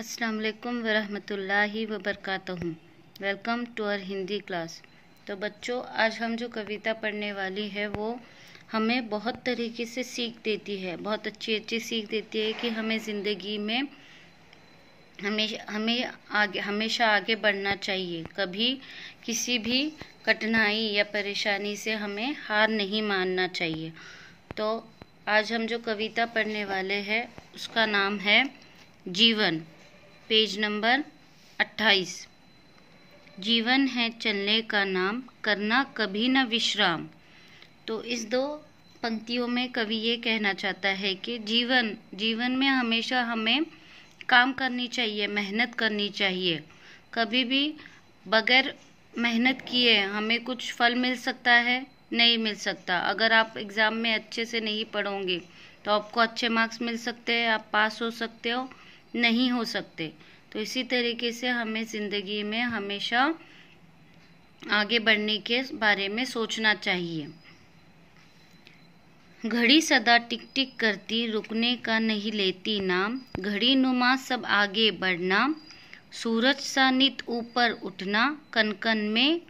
असलकम वालेकुम वरहमतुल्लाहि welcome to our Hindi class तो बच्चों आज हम जो कविता पढ़ने वाली है वो हमें बहुत तरीके से सीख देती है बहुत अच्छी अच्छी सीख देती है कि हमें ज़िंदगी में हमेशा हमें आगे हमेशा आगे बढ़ना चाहिए कभी किसी भी कठिनाई या परेशानी से हमें हार नहीं मानना चाहिए तो आज हम जो कविता पढ़ने वाले हैं उसका नाम है जीवन पेज नंबर अट्ठाईस जीवन है चलने का नाम करना कभी न विश्राम तो इस दो पंक्तियों में कवि ये कहना चाहता है कि जीवन जीवन में हमेशा हमें काम करनी चाहिए मेहनत करनी चाहिए कभी भी बगैर मेहनत किए हमें कुछ फल मिल सकता है नहीं मिल सकता अगर आप एग्ज़ाम में अच्छे से नहीं पढ़ोगे तो आपको अच्छे मार्क्स मिल सकते हैं आप पास हो सकते हो नहीं हो सकते तो इसी तरीके से हमें ज़िंदगी में हमेशा आगे बढ़ने के बारे में सोचना चाहिए घड़ी सदा टिक टिक करती रुकने का नहीं लेती नाम घड़ी नुमा सब आगे बढ़ना सूरज सा नित ऊपर उठना कनकन में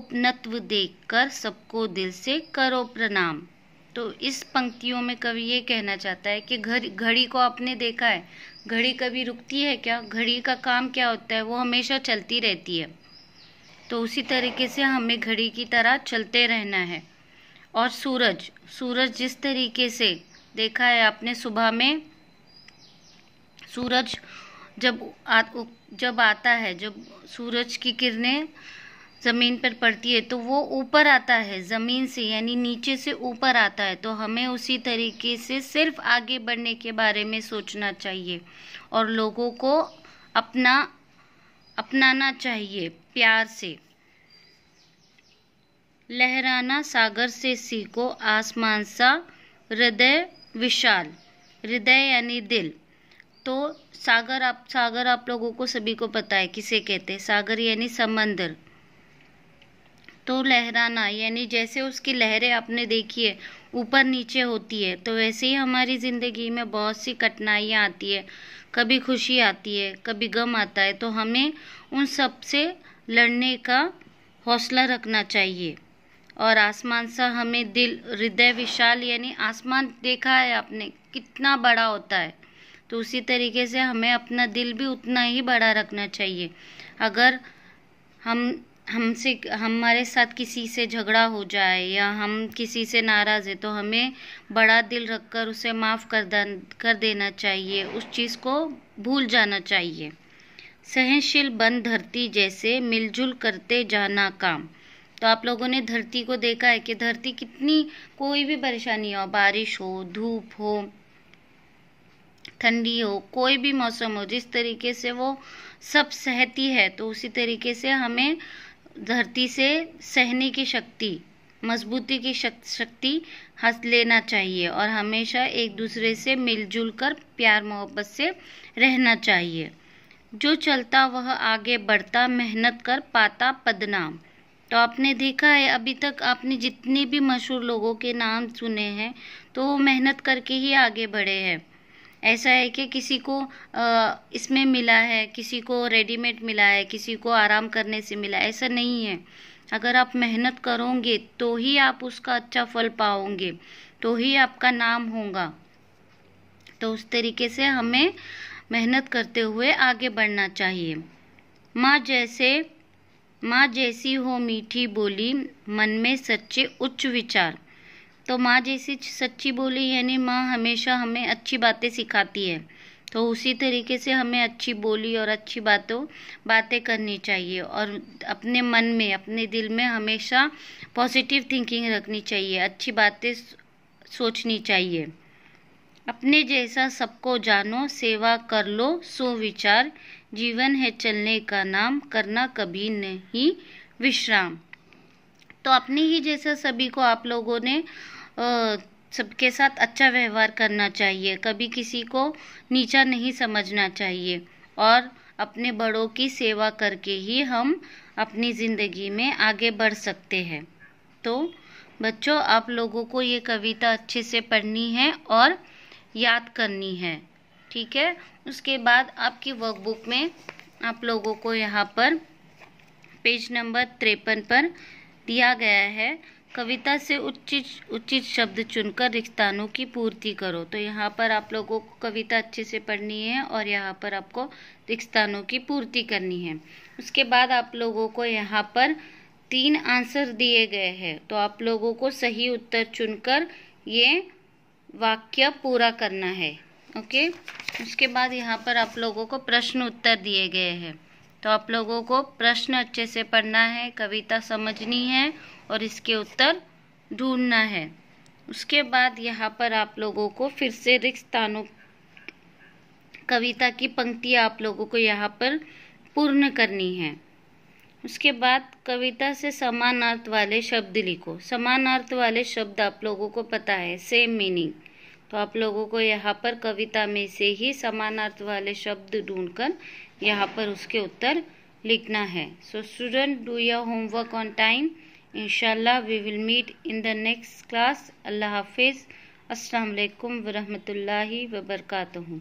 उपनत्व देखकर सबको दिल से करो प्रणाम तो इस पंक्तियों में कवि ये कहना चाहता है कि घड़ी घड़ी को आपने देखा है घड़ी कभी रुकती है क्या घड़ी का काम क्या होता है वो हमेशा चलती रहती है तो उसी तरीके से हमें घड़ी की तरह चलते रहना है और सूरज सूरज जिस तरीके से देखा है आपने सुबह में सूरज जब आ, जब आता है जब सूरज की किरणें ज़मीन पर पड़ती है तो वो ऊपर आता है ज़मीन से यानी नीचे से ऊपर आता है तो हमें उसी तरीके से सिर्फ आगे बढ़ने के बारे में सोचना चाहिए और लोगों को अपना अपनाना चाहिए प्यार से लहराना सागर से सीखो आसमान सा हृदय विशाल हृदय यानी दिल तो सागर आप सागर आप लोगों को सभी को पता है किसे कहते हैं सागर यानी समंदर तो लहराना यानी जैसे उसकी लहरें आपने देखी है ऊपर नीचे होती है तो वैसे ही हमारी ज़िंदगी में बहुत सी कठिनाइयाँ आती है कभी खुशी आती है कभी गम आता है तो हमें उन सब से लड़ने का हौसला रखना चाहिए और आसमान सा हमें दिल हृदय विशाल यानी आसमान देखा है आपने कितना बड़ा होता है तो उसी तरीके से हमें अपना दिल भी उतना ही बड़ा रखना चाहिए अगर हम हमसे हमारे साथ किसी से झगड़ा हो जाए या हम किसी से नाराज़ है तो हमें बड़ा दिल रखकर उसे माफ़ कर कर देना चाहिए उस चीज़ को भूल जाना चाहिए सहनशील बन धरती जैसे मिलजुल करते जाना काम तो आप लोगों ने धरती को देखा है कि धरती कितनी कोई भी परेशानी हो बारिश हो धूप हो ठंडी हो कोई भी मौसम हो जिस तरीके से वो सब सहती है तो उसी तरीके से हमें धरती से सहने की शक्ति मजबूती की शक्ति हंस लेना चाहिए और हमेशा एक दूसरे से मिलजुल कर प्यार मोहब्बत से रहना चाहिए जो चलता वह आगे बढ़ता मेहनत कर पाता पदनाम तो आपने देखा है अभी तक आपने जितने भी मशहूर लोगों के नाम सुने हैं तो वो मेहनत करके ही आगे बढ़े हैं ऐसा है कि किसी को इसमें मिला है किसी को रेडीमेड मिला है किसी को आराम करने से मिला ऐसा नहीं है अगर आप मेहनत करोगे तो ही आप उसका अच्छा फल पाओगे तो ही आपका नाम होगा तो उस तरीके से हमें मेहनत करते हुए आगे बढ़ना चाहिए माँ जैसे माँ जैसी हो मीठी बोली मन में सच्चे उच्च विचार तो माँ जैसी सच्ची बोली यानी माँ हमेशा हमें अच्छी बातें सिखाती है तो उसी तरीके से हमें अच्छी बोली और अच्छी बातों बातें करनी चाहिए और अपने मन में अपने दिल में हमेशा पॉजिटिव थिंकिंग रखनी चाहिए अच्छी बातें सोचनी चाहिए अपने जैसा सबको जानो सेवा कर लो सो विचार जीवन है चलने का नाम करना कभी नहीं विश्राम तो अपने ही जैसा सभी को आप लोगों ने सबके साथ अच्छा व्यवहार करना चाहिए कभी किसी को नीचा नहीं समझना चाहिए और अपने बड़ों की सेवा करके ही हम अपनी ज़िंदगी में आगे बढ़ सकते हैं तो बच्चों आप लोगों को ये कविता अच्छे से पढ़नी है और याद करनी है ठीक है उसके बाद आपकी वर्कबुक में आप लोगों को यहाँ पर पेज नंबर तिरपन पर दिया गया है कविता से उचित उचित शब्द चुनकर रिक्तानों की पूर्ति करो तो यहाँ पर आप लोगों को कविता अच्छे से पढ़नी है और यहाँ पर आपको रिक्तानों की पूर्ति करनी है उसके बाद आप लोगों को यहाँ पर तीन आंसर दिए गए हैं तो आप लोगों को सही उत्तर चुनकर ये वाक्य पूरा करना है ओके उसके बाद यहाँ पर आप लोगों को प्रश्न उत्तर दिए गए हैं तो आप लोगों को प्रश्न अच्छे से पढ़ना है कविता समझनी है और इसके उत्तर ढूंढना है उसके बाद यहाँ पर आप लोगों को फिर से रिक्त स्थानों कविता की पंक्तियाँ आप लोगों को यहाँ पर पूर्ण करनी है उसके बाद कविता से समान अर्थ वाले शब्द लिखो समानार्थ वाले शब्द आप लोगों को पता है सेम मीनिंग तो आप लोगों को यहाँ पर कविता में से ही समानार्थ वाले शब्द ढूंढकर यहाँ पर उसके उत्तर लिखना है so student do your homework on time इंशाल्लाह we will meet in the next class अल्लाह हाफिज़ अस्सलाम वालेकुम वरहमतुल्लाहि वबरकातुहू